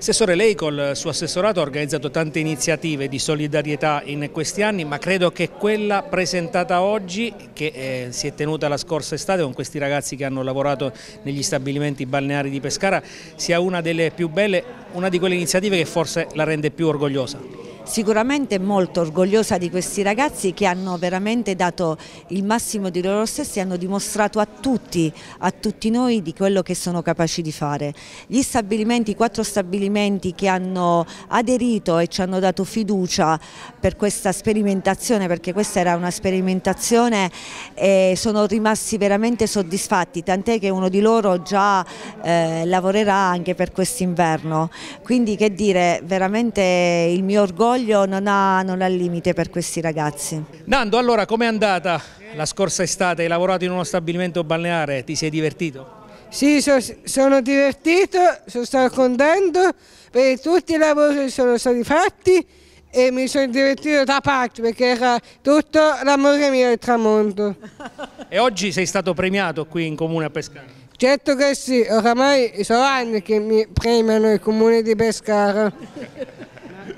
Assessore, lei col suo assessorato ha organizzato tante iniziative di solidarietà in questi anni, ma credo che quella presentata oggi, che eh, si è tenuta la scorsa estate con questi ragazzi che hanno lavorato negli stabilimenti balneari di Pescara, sia una delle più belle, una di quelle iniziative che forse la rende più orgogliosa sicuramente molto orgogliosa di questi ragazzi che hanno veramente dato il massimo di loro stessi e hanno dimostrato a tutti, a tutti noi di quello che sono capaci di fare. Gli stabilimenti, i quattro stabilimenti che hanno aderito e ci hanno dato fiducia per questa sperimentazione, perché questa era una sperimentazione, eh, sono rimasti veramente soddisfatti, tant'è che uno di loro già eh, lavorerà anche per quest'inverno. Quindi che dire, veramente il mio orgoglio l'orgoglio non ha, non ha limite per questi ragazzi. Nando, allora com'è andata la scorsa estate? Hai lavorato in uno stabilimento balneare, ti sei divertito? Sì, so, sono divertito, sono stato contento perché tutti i lavori sono stati fatti e mi sono divertito da parte perché era tutto l'amore mio del tramonto. E oggi sei stato premiato qui in comune a Pescara? Certo che sì, oramai sono anni che mi premiano il comune di Pescara.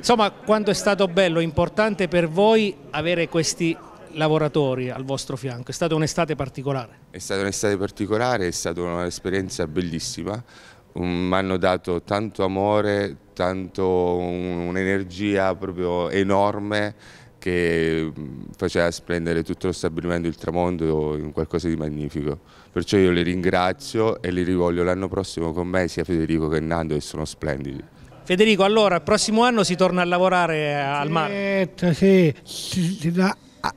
Insomma, quanto è stato bello, importante per voi avere questi lavoratori al vostro fianco? È stata un'estate particolare? È stata un'estate particolare, è stata un'esperienza bellissima, mi hanno dato tanto amore, tanto un'energia proprio enorme che mm, faceva splendere tutto lo stabilimento il tramonto in qualcosa di magnifico. Perciò io li ringrazio e li rivolgo l'anno prossimo con me sia Federico che Nando che sono splendidi. Federico, allora il prossimo anno si torna a lavorare al mare? Certo, sì, si, si da, a,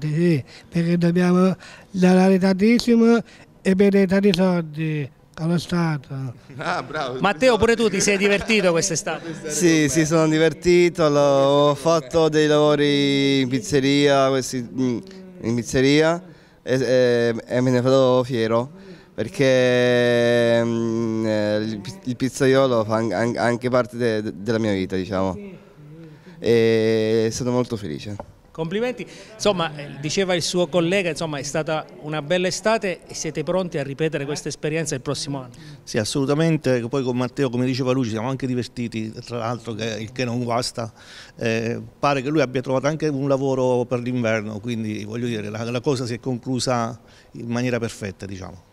sì, perché dobbiamo lavorare tantissimo e bene tanti soldi allo Stato. Ah, bravo. Matteo, pure tu ti sei divertito quest'estate? sì, sì, sono divertito, ho fatto dei lavori in pizzeria, mm, in pizzeria e, e, e me ne vado fiero perché um, il pizzaiolo fa anche parte de della mia vita, diciamo, e sono molto felice. Complimenti, insomma eh, diceva il suo collega, insomma è stata una bella estate e siete pronti a ripetere questa esperienza il prossimo anno? Sì assolutamente, poi con Matteo come diceva lui ci siamo anche divertiti, tra l'altro che il che non guasta, eh, pare che lui abbia trovato anche un lavoro per l'inverno, quindi voglio dire la, la cosa si è conclusa in maniera perfetta diciamo.